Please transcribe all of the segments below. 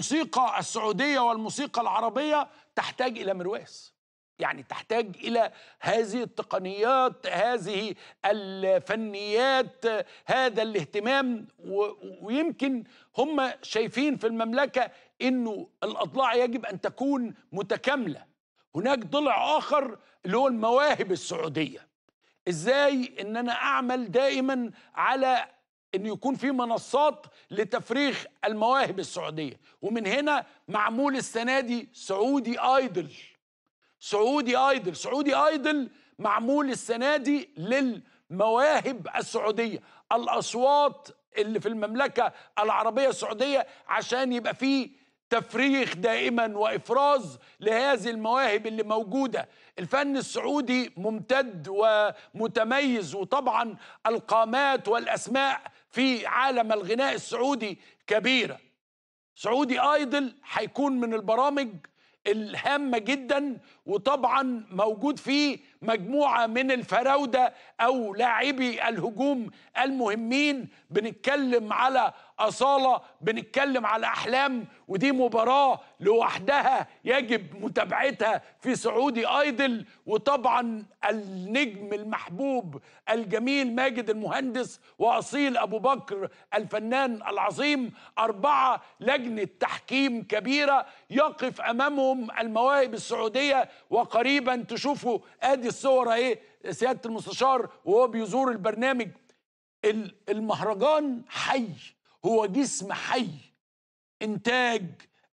الموسيقى السعودية والموسيقى العربية تحتاج إلى مرواس يعني تحتاج إلى هذه التقنيات هذه الفنيات هذا الاهتمام ويمكن هم شايفين في المملكة أنه الأضلاع يجب أن تكون متكاملة هناك ضلع آخر اللي هو المواهب السعودية ازاي ان انا اعمل دائما على ان يكون في منصات لتفريغ المواهب السعوديه ومن هنا معمول السنه دي سعودي ايدل سعودي ايدل سعودي ايدل معمول السنه دي للمواهب السعوديه الاصوات اللي في المملكه العربيه السعوديه عشان يبقى في تفريغ دائما وافراز لهذه المواهب اللي موجوده الفن السعودي ممتد ومتميز وطبعا القامات والاسماء في عالم الغناء السعودي كبيرة سعودي ايدل هيكون من البرامج الهامة جدا وطبعا موجود فيه مجموعة من الفراودة أو لاعبي الهجوم المهمين بنتكلم على أصالة بنتكلم على أحلام ودي مباراة لوحدها يجب متابعتها في سعودي أيدل وطبعا النجم المحبوب الجميل ماجد المهندس وأصيل أبو بكر الفنان العظيم أربعة لجنة تحكيم كبيرة يقف أمامهم المواهب السعودية وقريبا تشوفوا آدي الصور أهي سيادة المستشار وهو بيزور البرنامج المهرجان حي هو جسم حي انتاج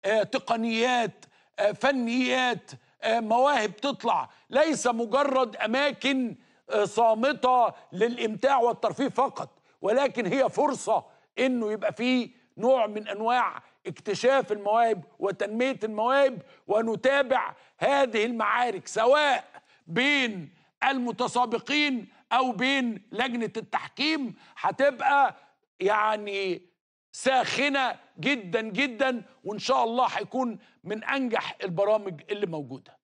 آه، تقنيات آه، فنيات آه، مواهب تطلع ليس مجرد اماكن صامته للامتاع والترفيه فقط ولكن هي فرصه انه يبقى فيه نوع من انواع اكتشاف المواهب وتنميه المواهب ونتابع هذه المعارك سواء بين المتسابقين او بين لجنه التحكيم هتبقى يعني ساخنه جدا جدا وان شاء الله هيكون من انجح البرامج اللي موجوده